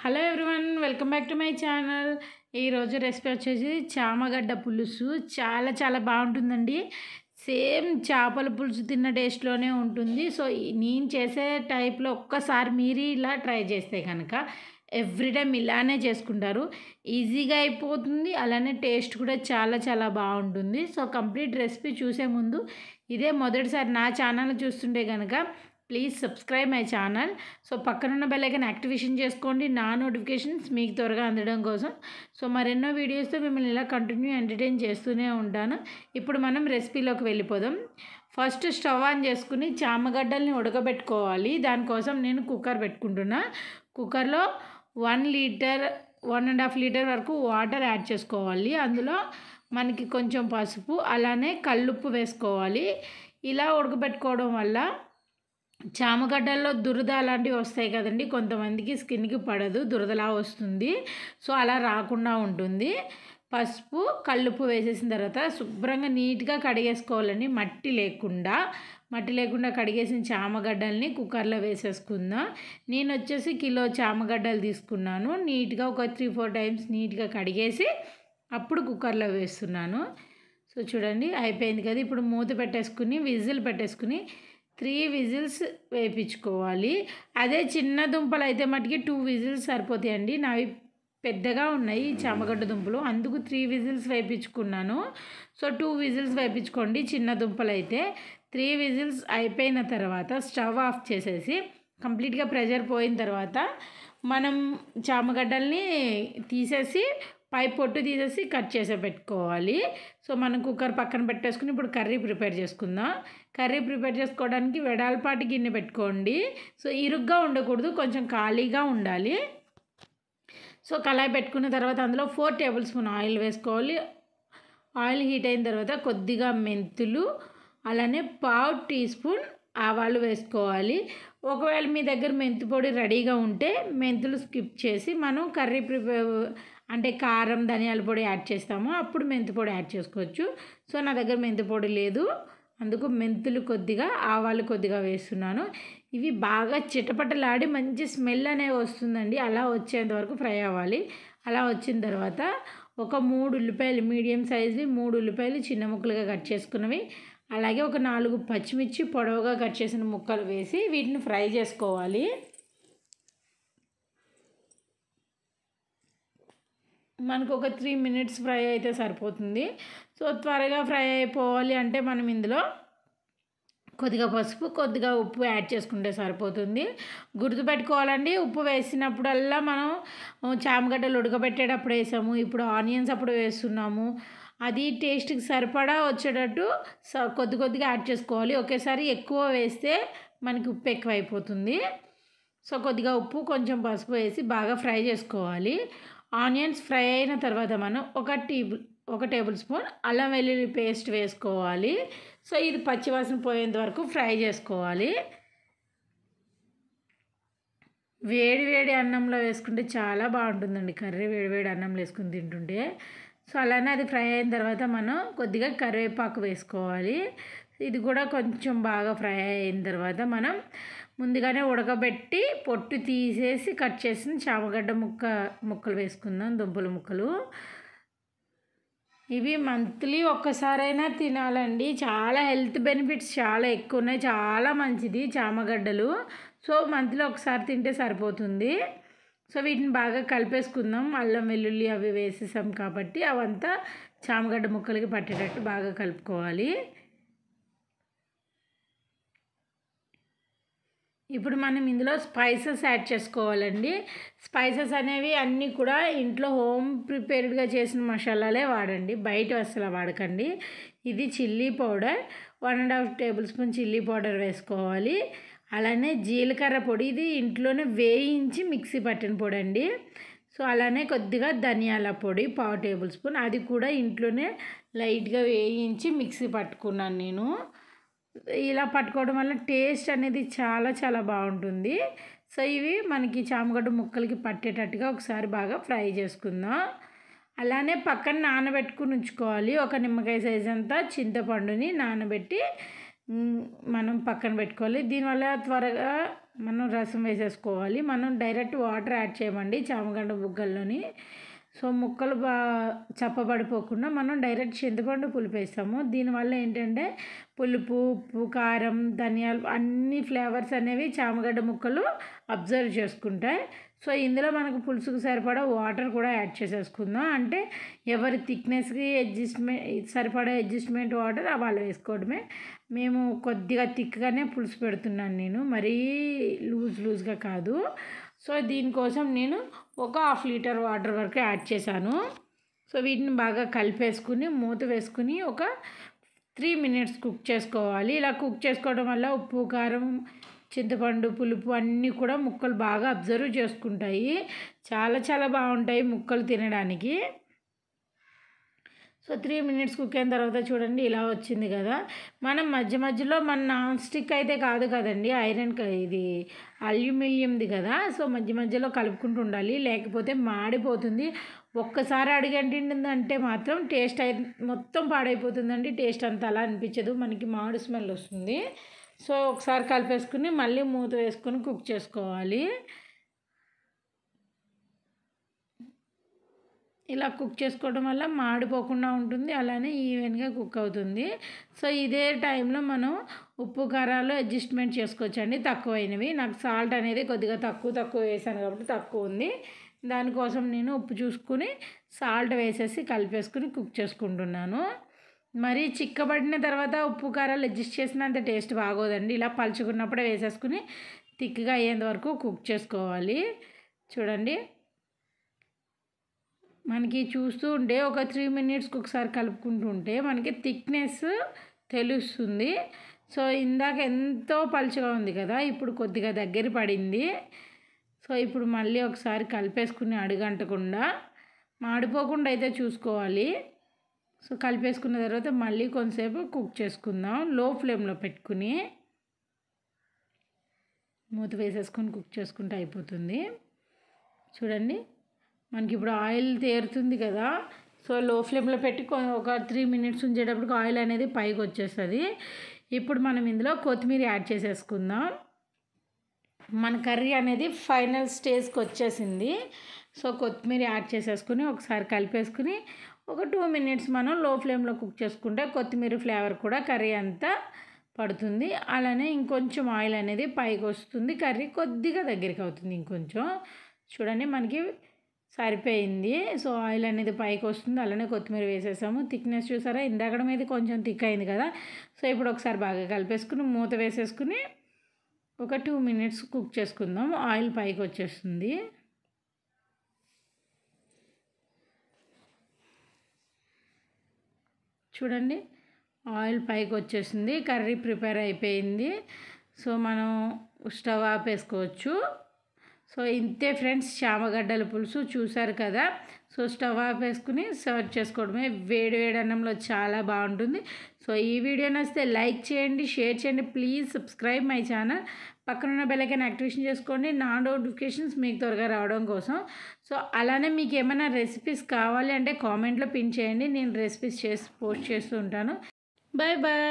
hello everyone welcome back to my channel ఈరోజు recipe వచ్చేసి చామగడ్డ పులుసు చాలా చాలా బాగుంటుందండి సేమ్ చేపల పులుసు తిన్న టేస్ట్లోనే ఉంటుంది సో నేను చేసే టైప్లో ఒక్కసారి మీరు ఇలా ట్రై చేస్తే కనుక ఎవ్రీ టైమ్ ఇలానే చేసుకుంటారు ఈజీగా అయిపోతుంది అలానే టేస్ట్ కూడా చాలా చాలా బాగుంటుంది సో కంప్లీట్ రెసిపీ చూసే ముందు ఇదే మొదటిసారి నా ఛానల్ చూస్తుంటే కనుక please subscribe my channel so పక్కనున్న బెల్లైకన్ యాక్టివేషన్ చేసుకోండి నా నోటిఫికేషన్స్ మీకు త్వరగా అందడం కోసం సో మరెన్నో వీడియోస్తో మిమ్మల్ని ఇలా కంటిన్యూ ఎంటర్టైన్ చేస్తూనే ఉంటాను ఇప్పుడు మనం రెసిపీలోకి వెళ్ళిపోదాం ఫస్ట్ స్టవ్ ఆన్ చేసుకుని చామగడ్డల్ని ఉడకబెట్టుకోవాలి దానికోసం నేను కుక్కర్ పెట్టుకుంటున్నా కుక్కర్లో one litre one and half litre వరకు వాటర్ యాడ్ చేసుకోవాలి అందులో మనకి కొంచెం పసుపు అలానే కల్లుప్పు వేసుకోవాలి ఇలా ఉడకబెట్టుకోవడం వల్ల చామగడ్డల్లో దురద అలాంటివి వస్తాయి కదండి కొంతమందికి స్కిన్కి పడదు దురదలా వస్తుంది సో అలా రాకుండా ఉంటుంది పసుపు కల్లుపు వేసేసిన తర్వాత శుభ్రంగా నీట్గా కడిగేసుకోవాలండి మట్టి లేకుండా మట్టి లేకుండా కడిగేసిన చామగడ్డల్ని కుక్కర్లో వేసేసుకుందాం నేను వచ్చేసి కిలో చామగడ్డలు తీసుకున్నాను నీట్గా ఒక త్రీ ఫోర్ టైమ్స్ నీట్గా కడిగేసి అప్పుడు కుక్కర్లో వేస్తున్నాను సో చూడండి అయిపోయింది కదా ఇప్పుడు మూత పెట్టేసుకుని విజిల్ పెట్టేసుకుని త్రీ విజిల్స్ వేపించుకోవాలి అదే చిన్న దుంపలు అయితే మటుకి టూ విజిల్స్ సరిపోతాయండి నావి పెద్దగా ఉన్నాయి చామగడ్డ దుంపలు అందుకు త్రీ విజిల్స్ వేయించుకున్నాను సో టూ విజిల్స్ వేయించుకోండి చిన్న దుంపలు అయితే త్రీ విజిల్స్ అయిపోయిన తర్వాత స్టవ్ ఆఫ్ చేసేసి కంప్లీట్గా ప్రెషర్ పోయిన తర్వాత మనం చామగడ్డల్ని తీసేసి పై పొట్టు తీసేసి కట్ చేసే పెట్టుకోవాలి సో మనం కుక్కర్ పక్కన పెట్టేసుకుని ఇప్పుడు కర్రీ ప్రిపేర్ చేసుకుందాం కర్రీ ప్రిపేర్ చేసుకోవడానికి వెడాలపాటి గిన్నె పెట్టుకోండి సో ఇరుగ్గా ఉండకూడదు కొంచెం ఖాళీగా ఉండాలి సో కళాయి పెట్టుకున్న తర్వాత అందులో ఫోర్ టేబుల్ స్పూన్ ఆయిల్ వేసుకోవాలి ఆయిల్ హీట్ అయిన తర్వాత కొద్దిగా మెంతులు అలానే పావు టీ స్పూన్ ఆవాలు వేసుకోవాలి ఒకవేళ మీ దగ్గర మెంతి పొడి రెడీగా ఉంటే మెంతులు స్కిప్ చేసి మనం కర్రీ ప్రిపేర్ అంటే కారం ధనియాల పొడి యాడ్ చేస్తామో అప్పుడు మెంతిపొడి యాడ్ చేసుకోవచ్చు సో నా దగ్గర మెంతిపొడి లేదు అందుకు మెంతులు కొద్దిగా ఆవాలు కొద్దిగా వేస్తున్నాను ఇవి బాగా చిటపటలాడి మంచి స్మెల్ అనేవి వస్తుందండి అలా వచ్చేంత వరకు ఫ్రై అవ్వాలి అలా వచ్చిన తర్వాత ఒక మూడు ఉల్లిపాయలు మీడియం సైజువి మూడు ఉల్లిపాయలు చిన్న ముక్కలుగా కట్ చేసుకున్నవి అలాగే ఒక నాలుగు పచ్చిమిర్చి పొడవుగా కట్ చేసిన ముక్కలు వేసి వీటిని ఫ్రై చేసుకోవాలి మనకు ఒక త్రీ మినిట్స్ ఫ్రై అయితే సరిపోతుంది సో త్వరగా ఫ్రై అయిపోవాలి అంటే మనం ఇందులో కొద్దిగా పసుపు కొద్దిగా ఉప్పు యాడ్ చేసుకుంటే సరిపోతుంది గుర్తుపెట్టుకోవాలండి ఉప్పు వేసినప్పుడల్లా మనం చామగడ్డలు ఉడకబెట్టేటప్పుడు వేసాము ఇప్పుడు ఆనియన్స్ అప్పుడు వేస్తున్నాము అది టేస్ట్కి సరిపడా వచ్చేటట్టు స కొద్ది కొద్దిగా యాడ్ చేసుకోవాలి ఒకేసారి ఎక్కువ వేస్తే మనకి ఉప్పు ఎక్కువ అయిపోతుంది సో కొద్దిగా ఉప్పు కొంచెం పసుపు వేసి బాగా ఫ్రై చేసుకోవాలి ఆనియన్స్ ఫ్రై అయిన తర్వాత మనం ఒక టేబుల్ ఒక టేబుల్ స్పూన్ అల్లం వెల్లుల్లి పేస్ట్ వేసుకోవాలి సో ఇది పచ్చివాసన పోయేంత వరకు ఫ్రై చేసుకోవాలి వేడి వేడి అన్నంలో వేసుకుంటే చాలా బాగుంటుందండి కర్రీ వేడి వేడి అన్నంలో వేసుకుని తింటుంటే సో అలానే అది ఫ్రై అయిన తర్వాత మనం కొద్దిగా కరివేపాకు వేసుకోవాలి ఇది కూడా కొంచెం బాగా ఫ్రై అయిన తర్వాత మనం ముందుగానే ఉడకబెట్టి పొట్టు తీసేసి కట్ చేసిన చామగడ్డ ముక్క ముక్కలు వేసుకుందాం దుంపల ముక్కలు ఇవి మంత్లీ ఒక్కసారైనా తినాలండి చాలా హెల్త్ బెనిఫిట్స్ చాలా ఎక్కువ ఉన్నాయి చాలా మంచిది చామగడ్డలు సో మంత్లీ ఒకసారి తింటే సరిపోతుంది సో వీటిని బాగా కలిపేసుకుందాం అల్లం వెల్లుల్లి అవి వేసేసాం కాబట్టి అవంతా చామగడ్డ ముక్కలకి పట్టేటట్టు బాగా కలుపుకోవాలి ఇప్పుడు మనం ఇందులో స్పైసెస్ యాడ్ చేసుకోవాలండి స్పైసెస్ అనేవి అన్నీ కూడా ఇంట్లో హోమ్ ప్రిపేర్డ్గా చేసిన మసాలాలే వాడండి బయట అసలు వాడకండి ఇది chilli powder one and half tablespoon chilli powder వేసుకోవాలి అలానే జీలకర్ర పొడి ఇది ఇంట్లోనే వేయించి మిక్సీ పట్టిన పొడి అండి సో అలానే కొద్దిగా ధనియాల పొడి పావు టేబుల్ స్పూన్ అది కూడా ఇంట్లోనే లైట్గా వేయించి మిక్సీ పట్టుకున్నాను నేను ఇలా పట్టుకోవడం వల్ల టేస్ట్ అనేది చాలా చాలా బాగుంటుంది సో ఇవి మనకి చామగడ్డ ముక్కలకి పట్టేటట్టుగా ఒకసారి బాగా ఫ్రై చేసుకుందాం అలానే పక్కన నానబెట్టుకుని ఉంచుకోవాలి ఒక నిమ్మకాయ సైజ్ అంతా చింతపండుని నానబెట్టి మనం పక్కన పెట్టుకోవాలి దీనివల్ల త్వరగా మనం రసం వేసేసుకోవాలి మనం డైరెక్ట్ వాటర్ యాడ్ చేయమండి చామగడ్డ బుగ్గల్లోని సో ముక్కలు బా చప్పబడిపోకుండా మనం డైరెక్ట్ చింతపండు పులుపు వేస్తాము దీనివల్ల ఏంటంటే పులుపు ఉప్పు కారం ధనియాలు అన్ని ఫ్లేవర్స్ అనేవి చామగడ్డ ముక్కలు అబ్జర్వ్ చేసుకుంటాయి సో ఇందులో మనకు పులుసుకు సరిపడా వాటర్ కూడా యాడ్ చేసేసుకుందాం అంటే ఎవరి థిక్నెస్కి అడ్జస్ట్మెంట్ సరిపడా అడ్జస్ట్మెంట్ వాటర్ వాళ్ళు వేసుకోవడమే మేము కొద్దిగా థిక్గానే పులుసు పెడుతున్నాను నేను మరీ లూజ్ లూజ్గా కాదు సో దీనికోసం నేను ఒక హాఫ్ లీటర్ వాటర్ వరకు యాడ్ చేశాను సో వీటిని బాగా కలిపేసుకుని మూత వేసుకుని ఒక త్రీ మినిట్స్ కుక్ చేసుకోవాలి ఇలా కుక్ చేసుకోవడం వల్ల ఉప్పు కారం చింతపండు పులుపు అన్నీ కూడా ముక్కలు బాగా అబ్జర్వ్ చేసుకుంటాయి చాలా చాలా బాగుంటాయి ముక్కలు తినడానికి సో త్రీ మినిట్స్ కుక్ అయిన తర్వాత చూడండి ఇలా వచ్చింది కదా మనం మధ్య మధ్యలో మన నాన్ స్టిక్ అయితే కాదు కదండి ఐరన్ ఇది అల్యూమినియంది కదా సో మధ్య మధ్యలో కలుపుకుంటూ ఉండాలి లేకపోతే మాడిపోతుంది ఒక్కసారి అంటే మాత్రం టేస్ట్ అయి మొత్తం పాడైపోతుందండి టేస్ట్ అంత అలా అనిపించదు మనకి మామిడి స్మెల్ వస్తుంది సో ఒకసారి కలిపేసుకుని మళ్ళీ మూత వేసుకుని కుక్ చేసుకోవాలి ఇలా కుక్ చేసుకోవడం వల్ల మాడిపోకుండా ఉంటుంది అలానే ఈవెన్గా కుక్ అవుతుంది సో ఇదే టైంలో మనం ఉప్పు కారాలు అడ్జస్ట్మెంట్ చేసుకోవచ్చండి తక్కువైనవి నాకు సాల్ట్ అనేది కొద్దిగా తక్కువ తక్కువ వేసాను కాబట్టి తక్కువ ఉంది దానికోసం నేను ఉప్పు చూసుకుని సాల్ట్ వేసేసి కలిపేసుకుని కుక్ చేసుకుంటున్నాను మరి చిక్కబడిన తర్వాత ఉప్పు కారాలు అడ్జస్ట్ చేసినంత టేస్ట్ బాగోదండి ఇలా పలుచుకున్నప్పుడే వేసేసుకుని థిక్గా అయ్యేంత వరకు కుక్ చేసుకోవాలి చూడండి మనకి చూస్తూ ఉంటే ఒక త్రీ మినిట్స్కి ఒకసారి కలుపుకుంటూ ఉంటే మనకి థిక్నెస్ తెలుస్తుంది సో ఇందాక ఎంతో పలుచగా ఉంది కదా ఇప్పుడు కొద్దిగా దగ్గర పడింది సో ఇప్పుడు మళ్ళీ ఒకసారి కలిపేసుకుని అడుగంటకుండా మాడిపోకుండా అయితే చూసుకోవాలి సో కలిపేసుకున్న తర్వాత మళ్ళీ కొంతసేపు కుక్ చేసుకుందాం లో ఫ్లేమ్లో పెట్టుకుని మూత వేసేసుకొని కుక్ చేసుకుంటే అయిపోతుంది చూడండి మనకి ఇప్పుడు ఆయిల్ తేరుతుంది కదా సో లో ఫ్లేమ్లో పెట్టి ఒక త్రీ మినిట్స్ ఉంచేటప్పుడు ఆయిల్ అనేది పైకి వచ్చేస్తుంది ఇప్పుడు మనం ఇందులో కొత్తిమీర యాడ్ చేసేసుకుందాం మన కర్రీ అనేది ఫైనల్ స్టేజ్కి వచ్చేసింది సో కొత్తిమీర యాడ్ చేసేసుకుని ఒకసారి కలిపేసుకుని ఒక టూ మినిట్స్ మనం లో ఫ్లేమ్లో కుక్ చేసుకుంటే కొత్తిమీర ఫ్లేవర్ కూడా కర్రీ అంతా పడుతుంది అలానే ఇంకొంచెం ఆయిల్ అనేది పైకి వస్తుంది కర్రీ కొద్దిగా దగ్గరికి అవుతుంది ఇంకొంచెం చూడండి మనకి సరిపోయింది సో ఆయిల్ అనేది పైకి వస్తుంది అలానే కొత్తిమీర వేసేసాము థిక్నెస్ చూసారా ఇందాకడ మీద కొంచెం థిక్ అయింది కదా సో ఇప్పుడు ఒకసారి బాగా కలిపేసుకుని మూత వేసేసుకుని ఒక టూ మినిట్స్ కుక్ చేసుకుందాం ఆయిల్ పైకి వచ్చేస్తుంది చూడండి ఆయిల్ పైకి వచ్చేసింది కర్రీ ప్రిపేర్ అయిపోయింది సో మనం స్టవ్ ఆపేసుకోవచ్చు సో ఇంతే ఫ్రెండ్స్ చామగడ్డల పులుసు చూశారు కదా సో స్టవ్ ఆఫ్ వేసుకుని సర్వ్ చేసుకోవడమే వేడి వేడి అన్నంలో చాలా బాగుంటుంది సో ఈ వీడియో నచ్చితే లైక్ చేయండి షేర్ చేయండి ప్లీజ్ సబ్స్క్రైబ్ మై ఛానల్ ఉన్న బెల్లకైనా యాక్టివేషన్ చేసుకోండి నా నోటిఫికేషన్స్ మీకు త్వరగా రావడం కోసం సో అలానే మీకు ఏమైనా రెసిపీస్ కావాలి అంటే కామెంట్లో పిన్ చేయండి నేను రెసిపీస్ చేసి పోస్ట్ చేస్తూ ఉంటాను బాయ్ బాయ్